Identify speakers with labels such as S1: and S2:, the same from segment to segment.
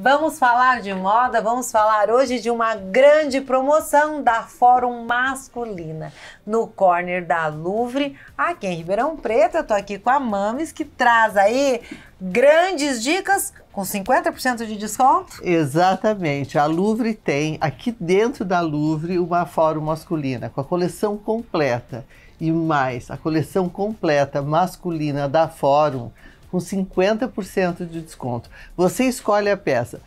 S1: Vamos falar de moda, vamos falar hoje de uma grande promoção da Fórum Masculina, no corner da Louvre, aqui em Ribeirão Preto. Eu tô aqui com a Mames, que traz aí grandes dicas com 50% de desconto?
S2: Exatamente. A Louvre tem aqui dentro da Louvre uma Fórum Masculina com a coleção completa e mais, a coleção completa masculina da Fórum com 50% de desconto. Você escolhe a peça: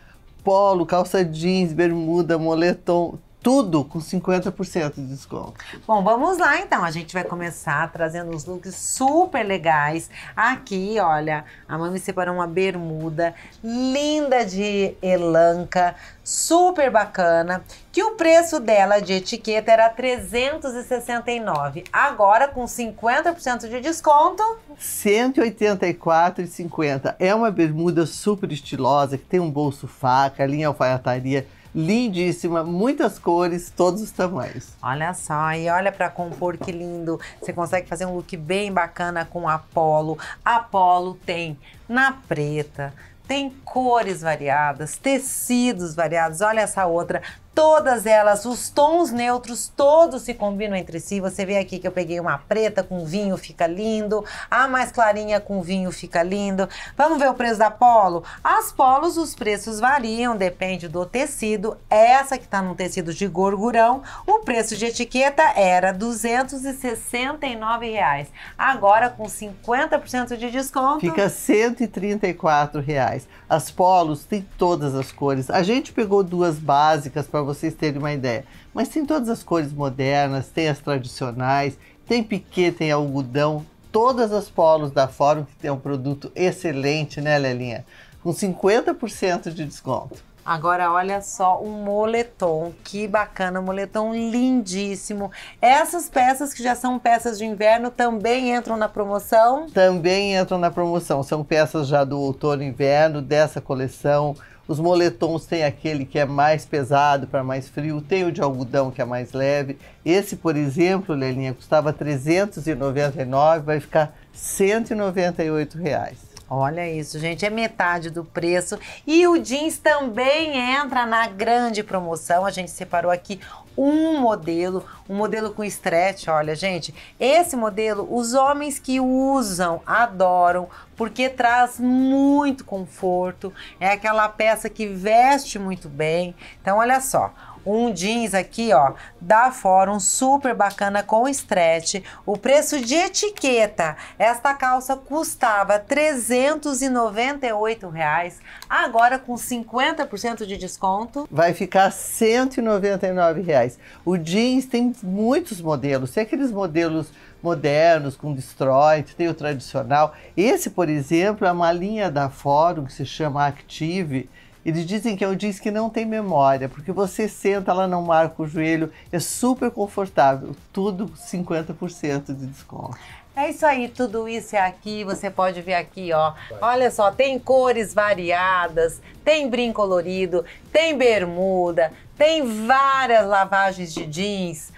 S2: polo, calça jeans, bermuda, moletom, tudo com 50% de desconto.
S1: Bom, vamos lá então. A gente vai começar trazendo os looks super legais. Aqui, olha, a mãe me separou uma bermuda linda de elanca, super bacana, que o preço dela de etiqueta era 369. Agora com 50% de desconto,
S2: 184,50. É uma bermuda super estilosa que tem um bolso faca, linha alfaiataria lindíssima, muitas cores, todos os tamanhos.
S1: Olha só, e olha para compor que lindo. Você consegue fazer um look bem bacana com Apollo. Apollo tem na preta, tem cores variadas, tecidos variados. Olha essa outra todas elas, os tons neutros, todos se combinam entre si. Você vê aqui que eu peguei uma preta com vinho, fica lindo. A mais clarinha com vinho, fica lindo. Vamos ver o preço da polo? As polos, os preços variam, depende do tecido. Essa que tá num tecido de gorgurão, o preço de etiqueta era R$ 269. Reais. Agora, com 50% de desconto... Fica R$
S2: 134. Reais. As polos têm todas as cores. A gente pegou duas básicas para você vocês terem uma ideia. Mas tem todas as cores modernas, tem as tradicionais, tem piquet, tem algodão, todas as polos da Fórum, que tem um produto excelente, né, Lelinha? Com 50% de desconto.
S1: Agora olha só um moletom, que bacana, um moletom lindíssimo. Essas peças que já são peças de inverno também entram na promoção?
S2: Também entram na promoção, são peças já do outono e inverno dessa coleção os moletons têm aquele que é mais pesado para mais frio, tem o de algodão que é mais leve. Esse, por exemplo, Lelinha, custava 399, vai ficar
S1: 198 reais. Olha isso, gente, é metade do preço. E o jeans também entra na grande promoção. A gente separou aqui um modelo, um modelo com stretch, olha, gente, esse modelo os homens que usam adoram porque traz muito conforto, é aquela peça que veste muito bem. Então olha só, um jeans aqui, ó, da Fórum, super bacana com stretch. O preço de etiqueta. Esta calça custava R$ 398, reais, agora com 50% de desconto.
S2: Vai ficar R$ 199. Reais. O jeans tem muitos modelos, tem aqueles modelos modernos, com destroy, tem o tradicional. Esse, por exemplo, é uma linha da Fórum que se chama Active, eles dizem que é um jeans que não tem memória, porque você senta, ela não marca o joelho, é super confortável, tudo 50% de desconto.
S1: É isso aí, tudo isso é aqui, você pode ver aqui, ó. Olha só, tem cores variadas, tem brim colorido, tem bermuda, tem várias lavagens de jeans.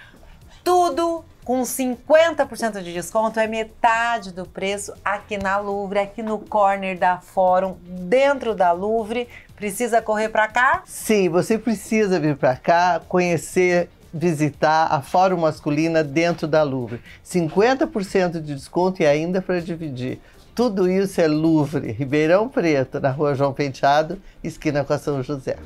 S1: Tudo com 50% de desconto, é metade do preço aqui na Louvre, aqui no corner da Fórum, dentro da Louvre. Precisa correr para cá?
S2: Sim, você precisa vir para cá, conhecer, visitar a Fórum Masculina dentro da Louvre. 50% de desconto e ainda para dividir. Tudo isso é Louvre, Ribeirão Preto, na rua João Penteado, esquina com a São José.